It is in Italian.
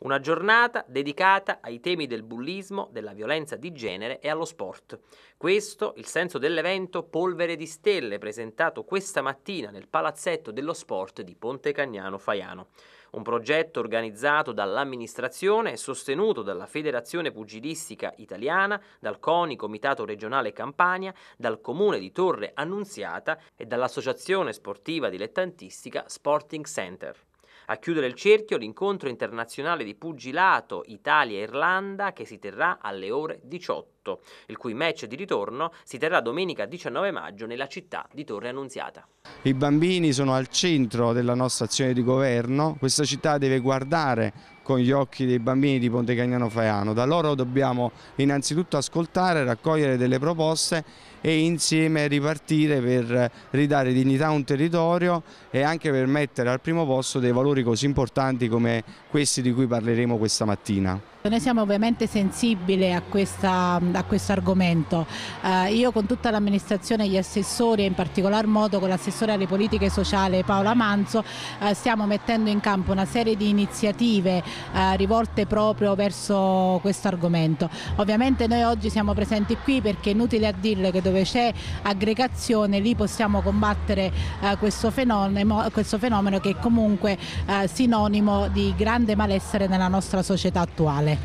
Una giornata dedicata ai temi del bullismo, della violenza di genere e allo sport. Questo il senso dell'evento Polvere di Stelle presentato questa mattina nel Palazzetto dello Sport di Ponte Cagnano Faiano. Un progetto organizzato dall'amministrazione e sostenuto dalla Federazione Pugilistica Italiana, dal CONI Comitato Regionale Campania, dal Comune di Torre Annunziata e dall'Associazione Sportiva Dilettantistica Sporting Center. A chiudere il cerchio l'incontro internazionale di pugilato Italia-Irlanda che si terrà alle ore 18. 18, il cui match di ritorno si terrà domenica 19 maggio nella città di Torre Annunziata. I bambini sono al centro della nostra azione di governo, questa città deve guardare con gli occhi dei bambini di Ponte Cagnano Faiano. Da loro dobbiamo innanzitutto ascoltare, raccogliere delle proposte e insieme ripartire per ridare dignità a un territorio e anche per mettere al primo posto dei valori così importanti come questi di cui parleremo questa mattina. Ecco, noi siamo ovviamente sensibili a, questa, a questo argomento. Eh, io con tutta l'amministrazione, e gli assessori e in particolar modo con l'assessore alle politiche sociali Paola Manzo eh, stiamo mettendo in campo una serie di iniziative eh, rivolte proprio verso questo argomento. Ovviamente noi oggi siamo presenti qui perché è inutile a dirle che dove c'è aggregazione lì possiamo combattere eh, questo fenomeno, questo, fenomeno, che è comunque eh, sinonimo di grande malessere nella nostra società attuale.